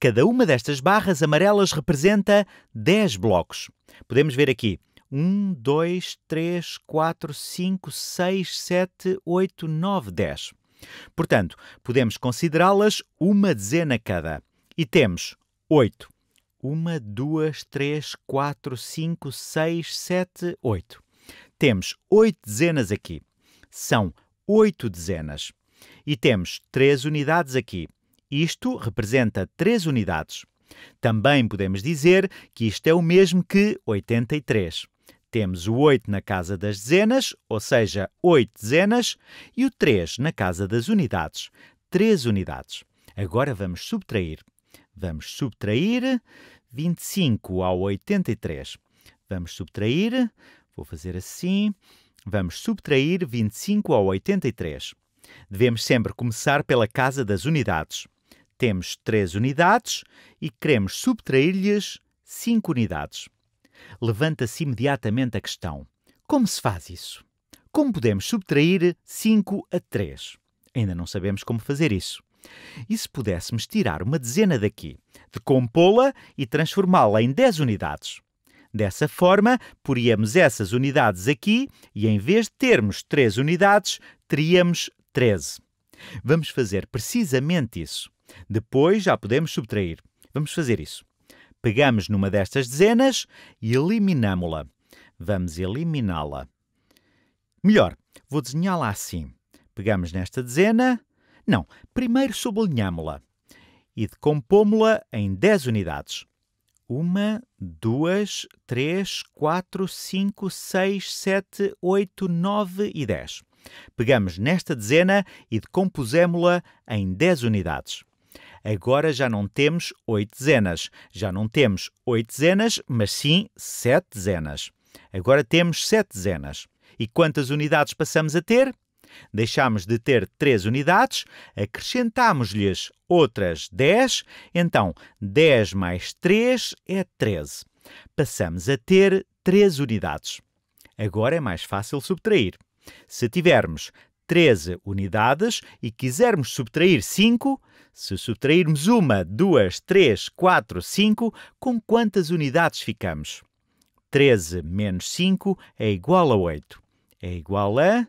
Cada uma destas barras amarelas representa 10 blocos. Podemos ver aqui 1, 2, 3, 4, 5, 6, 7, 8, 9, 10. Portanto, podemos considerá-las uma dezena cada. E temos 8. 1, 2, 3, 4, 5, 6, 7, 8. Temos 8 dezenas aqui. São 8 dezenas. E temos 3 unidades aqui. Isto representa 3 unidades. Também podemos dizer que isto é o mesmo que 83. Temos o 8 na casa das dezenas, ou seja, 8 dezenas, e o 3 na casa das unidades, 3 unidades. Agora vamos subtrair. Vamos subtrair 25 ao 83. Vamos subtrair, vou fazer assim, vamos subtrair 25 ao 83. Devemos sempre começar pela casa das unidades. Temos 3 unidades e queremos subtrair-lhes 5 unidades. Levanta-se imediatamente a questão: como se faz isso? Como podemos subtrair 5 a 3? Ainda não sabemos como fazer isso. E se pudéssemos tirar uma dezena daqui, decompô-la e transformá-la em 10 unidades? Dessa forma, poríamos essas unidades aqui e, em vez de termos 3 unidades, teríamos 13. Vamos fazer precisamente isso. Depois já podemos subtrair. Vamos fazer isso. Pegamos numa destas dezenas e eliminámo-la. Vamos eliminá-la. Melhor, vou desenhá-la assim. Pegamos nesta dezena. Não, primeiro sublinhámo-la e decompomos-la em 10 unidades. 1, 2, 3, 4, 5, 6, 7, 8, 9 e 10. Pegamos nesta dezena e decompusemos-la em 10 unidades. Agora já não temos oito dezenas. Já não temos oito dezenas, mas sim sete dezenas. Agora temos sete dezenas. E quantas unidades passamos a ter? Deixámos de ter três unidades, acrescentámos-lhes outras 10, então 10 mais 3 é 13. Passamos a ter 3 unidades. Agora é mais fácil subtrair. Se tivermos 13 unidades e quisermos subtrair 5, se subtrairmos 1, 2, 3, 4, 5, com quantas unidades ficamos? 13 menos 5 é igual a 8. É igual a.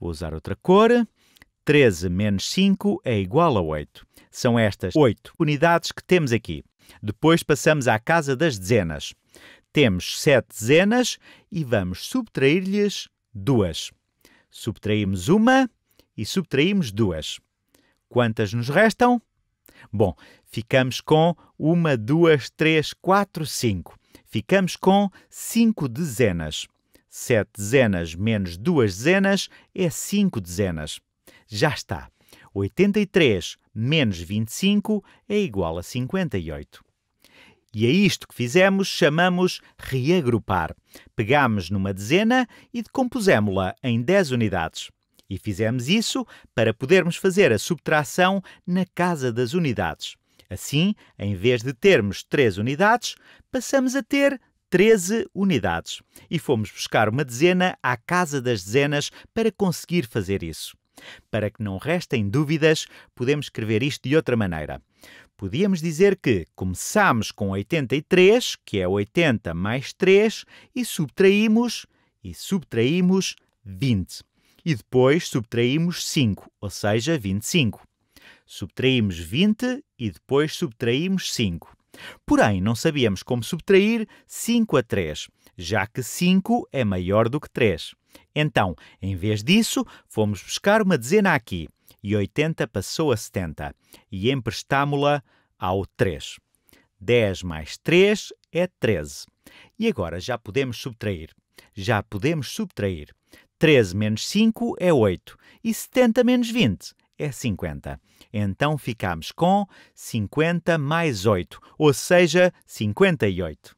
Vou usar outra cor. 13 menos 5 é igual a 8. São estas 8 unidades que temos aqui. Depois passamos à casa das dezenas. Temos 7 dezenas e vamos subtrair-lhes 2. Subtraímos uma e subtraímos duas. Quantas nos restam? Bom, ficamos com uma, duas, três, quatro, cinco. Ficamos com cinco dezenas. Sete dezenas menos duas dezenas é cinco dezenas. Já está. 83 menos 25 é igual a 58. E a é isto que fizemos chamamos reagrupar. Pegámos numa dezena e decompusemos-la em 10 unidades. E fizemos isso para podermos fazer a subtração na casa das unidades. Assim, em vez de termos 3 unidades, passamos a ter 13 unidades. E fomos buscar uma dezena à casa das dezenas para conseguir fazer isso. Para que não restem dúvidas, podemos escrever isto de outra maneira. Podíamos dizer que começamos com 83, que é 80 mais 3, e subtraímos e subtraímos 20. E depois subtraímos 5, ou seja, 25. Subtraímos 20 e depois subtraímos 5. Porém, não sabíamos como subtrair 5 a 3, já que 5 é maior do que 3. Então, em vez disso, fomos buscar uma dezena aqui e 80 passou a 70 e emprestámo-la ao 3. 10 mais 3 é 13. E agora já podemos subtrair. Já podemos subtrair. 13 menos 5 é 8 e 70 menos 20 é 50. Então ficamos com 50 mais 8, ou seja, 58.